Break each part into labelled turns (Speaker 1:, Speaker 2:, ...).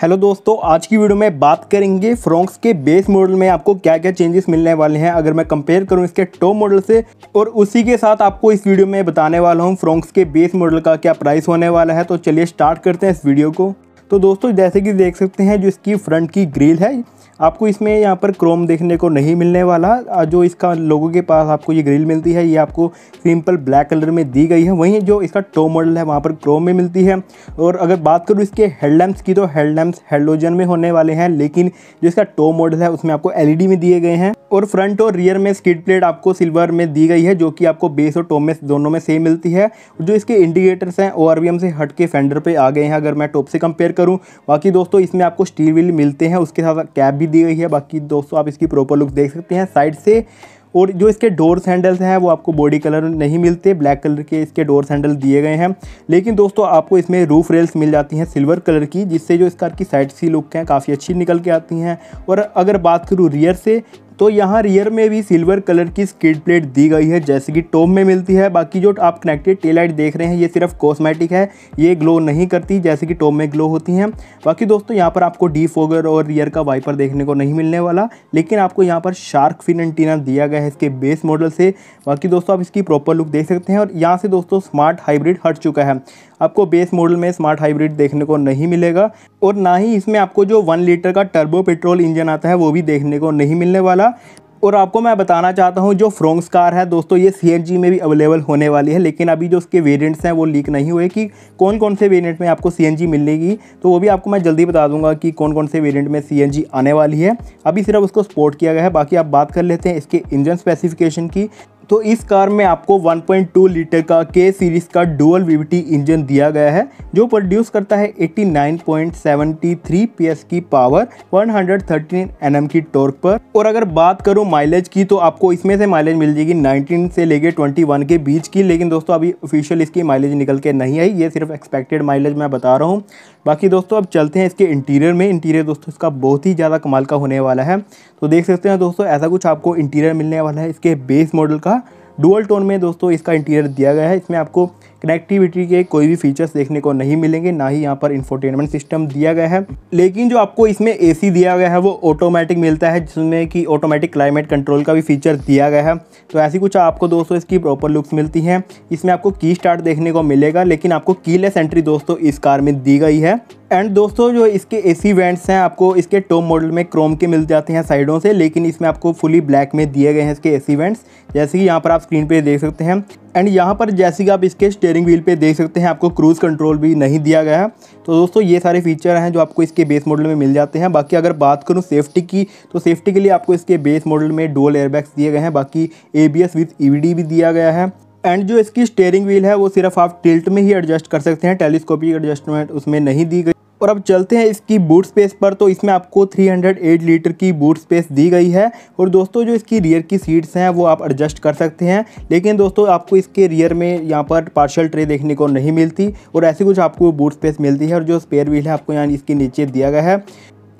Speaker 1: hello दोस्तों आज की वीडियो में बात करेंगे फ्रॉक्स के बेस मॉडल में आपको क्या क्या चेंजेस मिलने वाले हैं अगर मैं कंपेयर करूं इसके टॉप मॉडल से और उसी के साथ आपको इस वीडियो में बताने वाला हूं फ्रॉक्स के बेस मॉडल का क्या प्राइस होने वाला है तो चलिए स्टार्ट करते हैं इस वीडियो को तो दोस्तों जैसे कि देख सकते हैं जो इसकी फ्रंट की ग्रिल है आपको इसमें यहाँ पर क्रोम देखने को नहीं मिलने वाला जो इसका लोगों के पास आपको ये ग्रिल मिलती है ये आपको सिंपल ब्लैक कलर में दी गई है वहीं जो इसका टो मॉडल है वहाँ पर क्रोम में मिलती है और अगर बात करूँ इसके हेडलैम्प्स की तो हेडलैम्प्स हेलोजन में होने वाले हैं लेकिन जो इसका टो मॉडल है उसमें आपको एल में दिए गए हैं और फ्रंट और रियर में स्किड प्लेट आपको सिल्वर में दी गई है जो कि आपको बेस और टॉप में दोनों में सेम मिलती है जो इसके इंडिकेटर्स हैं ओ से हट के फेंडर पे आ गए हैं अगर मैं टॉप से कंपेयर करूँ बाकी दोस्तों इसमें आपको स्टील व्हील मिलते हैं उसके साथ कैप भी दी गई है बाकी दोस्तों आप इसकी प्रॉपर लुक देख सकते हैं साइड से और जो इसके डोर सैंडल्स हैं वो आपको बॉडी कलर नहीं मिलते ब्लैक कलर के इसके डोर सैंडल दिए गए हैं लेकिन दोस्तों आपको इसमें रूफ रेल्स मिल जाती हैं सिल्वर कलर की जिससे जो इस कार की साइड सी लुक हैं काफ़ी अच्छी निकल के आती हैं और अगर बात करूँ रियर से तो यहाँ रियर में भी सिल्वर कलर की स्किड प्लेट दी गई है जैसे कि टॉप में मिलती है बाकी जो आप कनेक्टेड टेलाइट देख रहे हैं ये सिर्फ कॉस्मेटिक है ये ग्लो नहीं करती जैसे कि टॉप में ग्लो होती हैं बाकी दोस्तों यहाँ पर आपको डी फोगर और रियर का वाइपर देखने को नहीं मिलने वाला लेकिन आपको यहाँ पर शार्क फिन एंटीना दिया गया है इसके बेस मॉडल से बाकी दोस्तों आप इसकी प्रॉपर लुक देख सकते हैं और यहाँ से दोस्तों स्मार्ट हाइब्रिड हट चुका है आपको बेस मॉडल में स्मार्ट हाइब्रिड देखने को नहीं मिलेगा और ना ही इसमें आपको जो वन लीटर का टर्बो पेट्रोल इंजन आता है वो भी देखने को नहीं मिलने वाला जाएगा और आपको मैं बताना चाहता हूँ जो फ्रोंग्स कार है दोस्तों ये सी में भी अवेलेबल होने वाली है लेकिन अभी जो उसके वेरिएंट्स हैं वो लीक नहीं हुए कि कौन कौन से वेरिएंट में आपको सी मिलेगी तो वो भी आपको मैं जल्दी बता दूंगा कि कौन कौन से वेरिएंट में सी आने वाली है अभी सिर्फ उसको स्पोर्ट किया गया है बाकी आप बात कर लेते हैं इसके इंजन स्पेसिफिकेशन की तो इस कार में आपको 1.2 लीटर का के सीरीज़ का डुअल वीवीटी इंजन दिया गया है जो प्रोड्यूस करता है 89.73 पीएस की पावर 113 एनएम की टॉर्क पर और अगर बात करूं माइलेज की तो आपको इसमें से माइलेज मिल जाएगी 19 से लेके 21 के बीच की लेकिन दोस्तों अभी ऑफिशियल इसकी माइलेज निकल के नहीं आई ये सिर्फ एक्सपेक्टेड माइलेज मैं बता रहा हूँ बाकी दोस्तों अब चलते हैं इसके इंटीरियर में इंटीरियर दोस्तों इसका बहुत ही ज़्यादा कमाल का होने वाला है तो देख सकते हैं दोस्तों ऐसा कुछ आपको इंटीरियर मिलने वाला है इसके बेस मॉडल का डुअल टोन में दोस्तों इसका इंटीरियर दिया गया है इसमें आपको कनेक्टिविटी के कोई भी फीचर्स देखने को नहीं मिलेंगे ना ही यहाँ पर इंफोटेनमेंट सिस्टम दिया गया है लेकिन जो आपको इसमें ए दिया गया है वो ऑटोमेटिक मिलता है जिसमें कि ऑटोमेटिक क्लाइमेट कंट्रोल का भी फीचर दिया गया है तो ऐसी कुछ आपको दोस्तों इसकी प्रॉपर लुक्स मिलती हैं इसमें आपको की स्टार्ट देखने को मिलेगा लेकिन आपको कीलेस एंट्री दोस्तों इस कार में दी गई है एंड दोस्तों जो इसके ए सी वेंट्स हैं आपको इसके टॉप मॉडल में क्रोम के मिल जाते हैं साइडों से लेकिन इसमें आपको फुली ब्लैक में दिए गए हैं इसके ए सी वेंट्स जैसे कि यहाँ पर आप स्क्रीन पे देख सकते हैं एंड यहाँ पर जैसे कि आप इसके स्टेयरिंग व्हील पे देख सकते हैं आपको क्रूज़ कंट्रोल भी नहीं दिया गया है तो दोस्तों ये सारे फीचर हैं जो आपको इसके बेस मॉडल में मिल जाते हैं बाकी अगर बात करूँ सेफ्टी की तो सेफ्टी के लिए आपको इसके बेस मॉडल में डोल एयरबैग्स दिए गए हैं बाकी A B S with E भी दिया गया है एंड जो इसकी स्टेयरिंग व्हील है वो सिर्फ आप टिल्ट में ही एडजस्ट कर सकते हैं टेलीस्कोपिक एडजस्टमेंट उसमें नहीं दी गई और अब चलते हैं इसकी बूट स्पेस पर तो इसमें आपको 308 लीटर की बूट स्पेस दी गई है और दोस्तों जो इसकी रियर की सीट्स हैं वो आप एडजस्ट कर सकते हैं लेकिन दोस्तों आपको इसके रियर में यहाँ पर पार्शल ट्रे देखने को नहीं मिलती और ऐसी कुछ आपको बूट स्पेस मिलती है और जो स्पेयर व्हील है आपको यहाँ इसके नीचे दिया गया है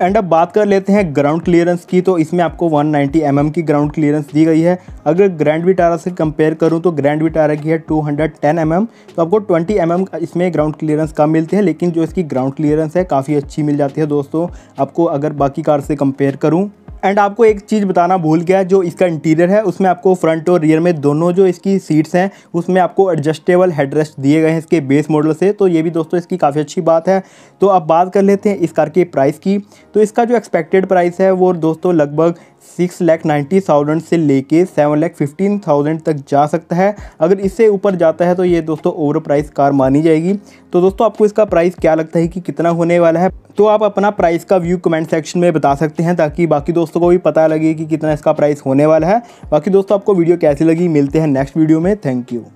Speaker 1: एंड अब बात कर लेते हैं ग्राउंड क्लियरेंस की तो इसमें आपको 190 नाइन्टी mm की ग्राउंड क्लियरेंस दी गई है अगर ग्रैंड विटारा से कंपेयर करूं तो ग्रैंड विटारा की है 210 हंड्रेड mm, तो आपको 20 mm इसमें ग्राउंड क्लियरेंस कम मिलती है लेकिन जो इसकी ग्राउंड क्लियरेंस है काफ़ी अच्छी मिल जाती है दोस्तों आपको अगर बाकी कार से कंपेयर करूँ एंड आपको एक चीज़ बताना भूल गया जो इसका इंटीरियर है उसमें आपको फ्रंट और रियर में दोनों जो इसकी सीट्स हैं उसमें आपको एडजस्टेबल हेडरेस्ट दिए गए हैं इसके बेस मॉडल से तो ये भी दोस्तों इसकी काफ़ी अच्छी बात है तो अब बात कर लेते हैं इस कार के प्राइस की तो इसका जो एक्सपेक्टेड प्राइस है वो दोस्तों लगभग सिक्स लैख नाइन्टी थाउजेंड से लेके सेवन लैख फिफ्टीन थाउजेंड तक जा सकता है अगर इससे ऊपर जाता है तो ये दोस्तों ओवर प्राइस कार मानी जाएगी तो दोस्तों आपको इसका प्राइस क्या लगता है कि कितना होने वाला है तो आप अपना प्राइस का व्यू कमेंट सेक्शन में बता सकते हैं ताकि बाकी दोस्तों को भी पता लगे कि कितना इसका प्राइस होने वाला है बाकी दोस्तों आपको वीडियो कैसी लगी मिलते हैं नेक्स्ट वीडियो में थैंक यू